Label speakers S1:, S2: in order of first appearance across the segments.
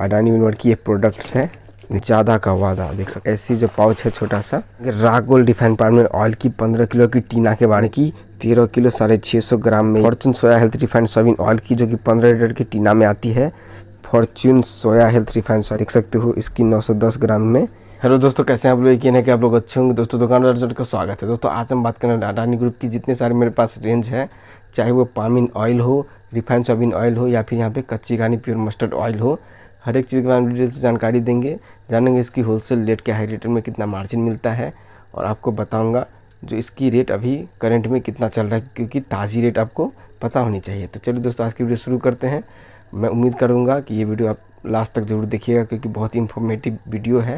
S1: अडानी की ये प्रोडक्ट्स हैं ज़्यादा का वादा देख सकते ऐसी जो पाउच है छोटा सा रागोल डिफाइन पार्मर ऑयल की पंद्रह किलो की टीना के बारे की तेरह किलो साढ़े छः सौ ग्राम में Fortune soya health refined soybean oil की जो कि पंद्रह लीटर की टीना में आती है Fortune soya health refined soya देख सकते हो इसकी नौ सौ दस ग्राम में हेलो दोस्तों कैसे हैं आप लोग यकीन है कि आप लोग अच्छे होंगे दोस्तों दुकानदार जोड़ का स्वागत है दोस्तों आज हम बात करें अडानी ग्रुप की जितने सारे मेरे पास रेंज है चाहे वो पामिन ऑयल हो रिफाइंड सोयाबीन ऑयल हो या फिर यहाँ पे कच्ची गानी प्योर मस्टर्ड ऑयल हो हर एक चीज़ के बारे में डिटेल से जानकारी देंगे जानेंगे इसकी होलसेल रेट क्या है रिटेल में कितना मार्जिन मिलता है और आपको बताऊँगा जो इसकी रेट अभी करंट में कितना चल रहा है क्योंकि ताज़ी रेट आपको पता होनी चाहिए तो चलिए दोस्तों आज की वीडियो शुरू करते हैं मैं उम्मीद करूँगा कि ये वीडियो आप लास्ट तक ज़रूर देखिएगा क्योंकि बहुत ही इन्फॉर्मेटिव वीडियो है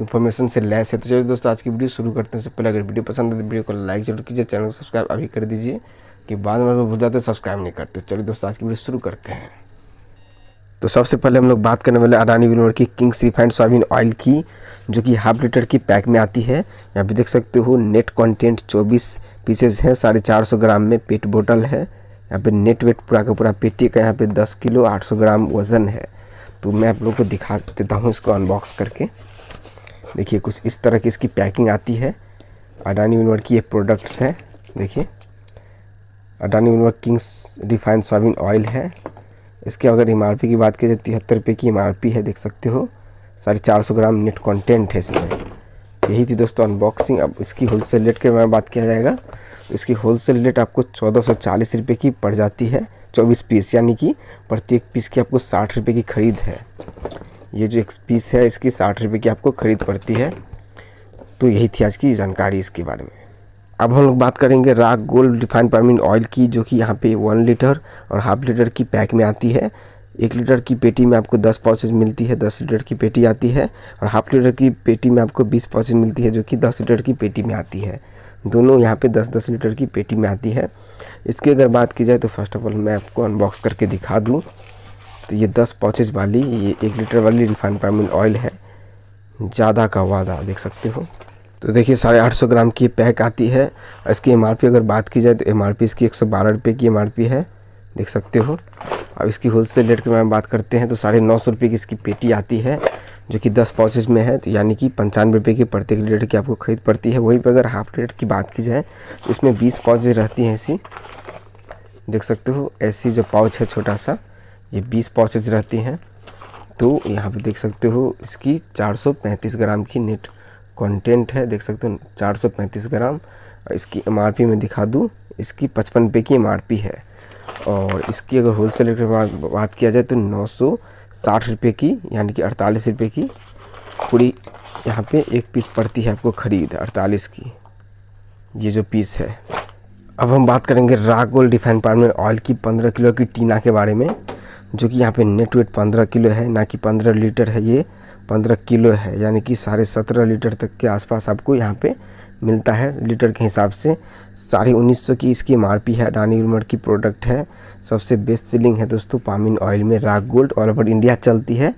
S1: इन्फॉर्मेशन से लैस है तो चलिए दोस्तों आज की वीडियो शुरू करते हैं उससे पहले अगर वीडियो पसंद है तो वीडियो को लाइक जरूर कीजिए चैनल को सब्सक्राइब अभी कर दीजिए कि बाद में भूल जाते सब्सक्राइब नहीं करते चलिए दोस्तों आज की वीडियो शुरू करते हैं तो सबसे पहले हम लोग बात करने वाले अडानी विनोर की किंग्स रिफाइंड सोयाबीन ऑयल की जो कि हाफ लीटर की पैक में आती है यहाँ पे देख सकते हो नेट कंटेंट 24 पीसेस हैं साढ़े चार सौ ग्राम में पेट बोतल है यहाँ पे नेट वेट पूरा का पूरा पेटी का यहाँ पे 10 किलो 800 ग्राम वज़न है तो मैं आप लोग को दिखा देता हूँ इसको अनबॉक्स करके देखिए कुछ इस तरह की इसकी पैकिंग आती है अडानी विनोर की ये प्रोडक्ट्स हैं देखिए अडानी विनोर किंग्स रिफाइंड सोयाबीन ऑयल है इसके अगर एम की बात की जाए तिहत्तर रुपये की एम है देख सकते हो साढ़े चार सौ ग्राम नेट कंटेंट है इसमें यही थी दोस्तों अनबॉक्सिंग अब इसकी होलसेल रेट के बारे में बात किया जाएगा इसकी होलसेल रेट आपको चौदह सौ चालीस रुपये की पड़ जाती है चौबीस पीस यानी कि प्रत्येक पीस की आपको साठ रुपये की ख़रीद है ये जो एक पीस है इसकी साठ रुपये की आपको ख़रीद पड़ती है तो यही थी आज की जानकारी इसके बारे में अब हम लोग बात करेंगे राग गोल्ड रिफाइंड पामिन ऑयल की जो कि यहाँ पे वन लीटर और हाफ लीटर की पैक में आती है एक लीटर की पेटी में आपको दस पाउचेज मिलती है दस लीटर की पेटी आती है और हाफ लीटर की पेटी में आपको बीस पाउचेज मिलती है जो कि दस लीटर की पेटी में आती है दोनों यहाँ पे दस दस लीटर की पेटी में आती है इसकी अगर बात की जाए तो फर्स्ट ऑफ ऑल मैं आपको अनबॉक्स करके दिखा दूँ तो ये दस पाउचेज वाली ये एक लीटर वाली रिफाइंड पामिन ऑयल है ज़्यादा का वादा देख सकते हो तो देखिए साढ़े आठ सौ ग्राम की पैक आती है इसकी एम अगर बात की जाए तो एम इसकी एक सौ बारह रुपये की एम है देख सकते हो अब इसकी होलसेल रेट के बारे में बात करते हैं तो साढ़े नौ सौ रुपये की इसकी पेटी आती है जो कि दस पाउचेज में है तो यानी कि पंचानवे रुपये की प्रत्येक लीटर की आपको खरीद पड़ती है वहीं पर अगर हाफ रेट की बात की जाए तो इसमें बीस पाउचेज रहती हैं ऐसी देख सकते हो ऐसी जो पाउच है छोटा सा ये बीस पाउचेज रहती हैं तो यहाँ पर देख सकते हो इसकी चार ग्राम की नेट कंटेंट है देख सकते हो 435 ग्राम और इसकी एमआरपी मैं दिखा दूँ इसकी पचपन रुपये की एमआरपी है और इसकी अगर होल सेल रेट बात किया जाए तो नौ सौ साठ रुपये की यानी कि अड़तालीस रुपये की पूरी यहाँ पे एक पीस पड़ती है आपको ख़रीद अड़तालीस की ये जो पीस है अब हम बात करेंगे रागोल रिफाइंड पार्मेंट ऑयल की पंद्रह किलो की टीना के बारे में जो कि यहाँ पे नेट वेट पंद्रह किलो है ना कि पंद्रह लीटर है ये पंद्रह किलो है यानी कि साढ़े सत्रह लीटर तक के आसपास आपको यहाँ पे मिलता है लीटर के हिसाब से साढ़े उन्नीस सौ की इसकी एम है अडानी ग्रूमर की प्रोडक्ट है सबसे बेस्ट सेलिंग है दोस्तों पामिन ऑयल में राग गोल्ड ऑल ओवर इंडिया चलती है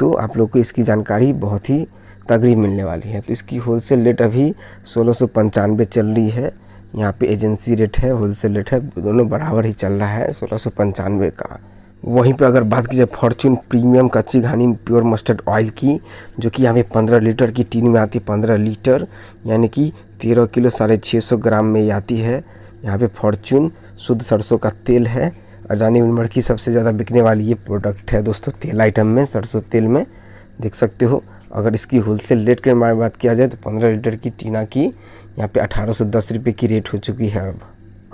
S1: तो आप लोग को इसकी जानकारी बहुत ही तगड़ी मिलने वाली है तो इसकी होलसेल रेट अभी सोलह सौ पंचानवे चल रही है यहाँ पे एजेंसी रेट है होलसेल रेट है दोनों बराबर ही चल रहा है सोलह सौ पंचानवे का वहीं पे अगर बात की जाए फॉर्चून प्रीमियम कच्ची घानी प्योर मस्टर्ड ऑयल की जो कि यहाँ पे पंद्रह लीटर की टीन में आती है पंद्रह लीटर यानी कि तेरह किलो साढ़े छः सौ ग्राम में ये आती है यहाँ पे फॉर्चून शुद्ध सरसों का तेल है अडानी उमर की सबसे ज़्यादा बिकने वाली ये प्रोडक्ट है दोस्तों तेल आइटम में सरसों तेल में देख सकते हो अगर इसकी होलसेल रेट के बारे में बात किया जाए तो पंद्रह लीटर की टीना की यहाँ पर अठारह सौ दस रुपये की रेट हो चुकी है अब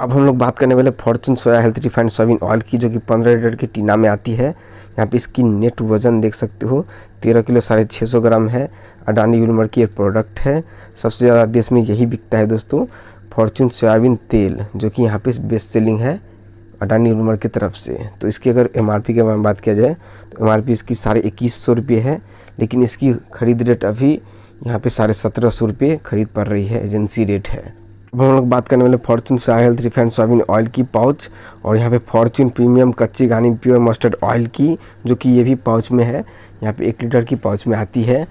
S1: अब हम लोग बात करने वाले Fortune soya health refined soybean oil की जो कि पंद्रह लीटर की टीना में आती है यहाँ पे इसकी नेट वजन देख सकते हो तेरह किलो साढ़े छः सौ ग्राम है अडानी यूनिवर की एक प्रोडक्ट है सबसे ज़्यादा देश में यही बिकता है दोस्तों फॉर्चून सोयाबीन तेल जो कि यहाँ पे बेस्ट सेलिंग है अडानी यूनिवर की तरफ से तो इसकी अगर एम के बारे में बात किया जाए तो एम इसकी साढ़े इक्कीस सौ रुपये है लेकिन इसकी ख़रीद रेट अभी यहाँ पे साढ़े सत्रह सौ रुपये खरीद पड़ रही है एजेंसी रेट है अब हम लोग बात करने वाले फॉर्चून से हेल्थ रिफाइंड सोयाबीन ऑयल की पाउच और यहाँ पे फॉर्चून प्रीमियम कच्ची घानी प्योर मस्टर्ड ऑयल की जो कि ये भी पाउच में है यहाँ पे एक लीटर की पाउच में आती है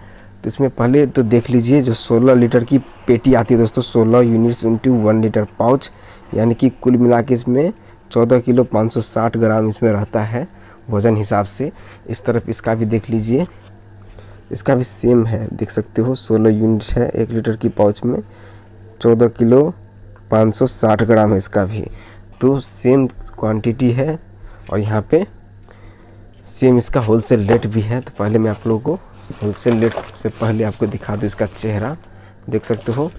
S1: तो इसमें पहले तो देख लीजिए जो 16 लीटर की पेटी आती है दोस्तों सोलह units into one litre pouch यानी कि कुल मिला के इसमें चौदह किलो पाँच ग्राम इसमें रहता है वज़न हिसाब से इस तरफ इसका भी देख लीजिए इसका भी सेम है देख सकते हो सोलह यूनिट है एक लीटर की पाउच में चौदह किलो पाँच सौ साठ ग्राम है इसका भी तो सेम क्वांटिटी है और यहाँ पे सेम इसका होलसेल रेट भी है तो पहले मैं आप लोगों को होलसेल रेट से पहले आपको दिखा दूँ इसका चेहरा देख सकते हो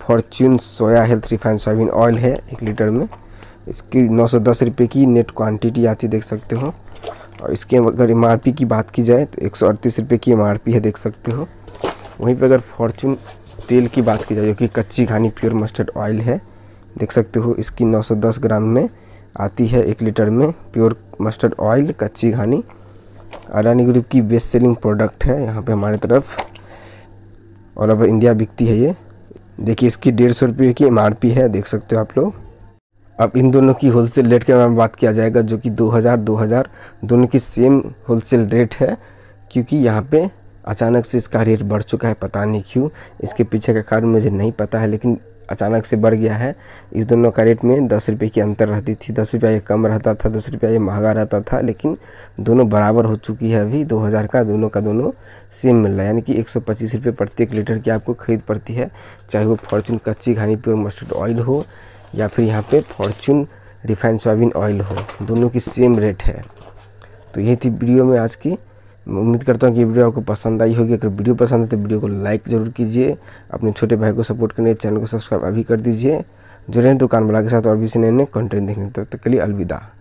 S1: Fortune soya health refined soybean oil है एक लीटर में इसकी नौ सौ दस रुपये की नेट क्वांटिटी आती देख सकते हो और इसके अगर एम की बात की जाए तो एक सौ अड़तीस रुपये की एम है देख सकते हो वहीं पर अगर फॉर्चून तेल की बात की जाए जो कि कच्ची घानी प्योर मस्टर्ड ऑयल है देख सकते हो इसकी 910 ग्राम में आती है एक लीटर में प्योर मस्टर्ड ऑयल कच्ची घानी अडानी ग्रुप की बेस्ट सेलिंग प्रोडक्ट है यहाँ पे हमारे तरफ ऑल ओवर इंडिया बिकती है ये देखिए इसकी डेढ़ सौ रुपये की एम है देख सकते हो आप लोग अब इन दोनों की होलसेल रेट के बारे में बात किया जाएगा जो कि 2000 2000 दोनों की सेम होलसेल रेट है क्योंकि यहाँ पे अचानक से इसका रेट बढ़ चुका है पता नहीं क्यों इसके पीछे का कारण मुझे नहीं पता है लेकिन अचानक से बढ़ गया है इस दोनों का रेट में दस रुपये की अंतर रहती थी दस रुपया ये कम रहता था दस रुपया ये महंगा रहता था लेकिन दोनों बराबर हो चुकी है अभी दो हज़ार का दोनों का दोनों सेम मिल रहा है यानी कि एक सौ पच्चीस रुपये प्रत्येक लीटर की आपको खरीद पड़ती है चाहे वो फॉर्चून कच्ची घानी प्योर मस्टर्ड ऑयल हो या फिर यहाँ पर फॉर्चून रिफाइंड सोयाबीन ऑयल हो दोनों की सेम रेट है तो यही थी वीडियो में आज की उम्मीद करता हूँ कि वीडियो आपको पसंद आई होगी अगर वीडियो पसंद है तो वीडियो को लाइक ज़रूर कीजिए अपने छोटे भाई को सपोर्ट करने चैनल को सब्सक्राइब अभी कर दीजिए जुड़े हैं दुकान वाला के साथ और भी सीने कंटेंट देखने तक तो, के लिए अलविदा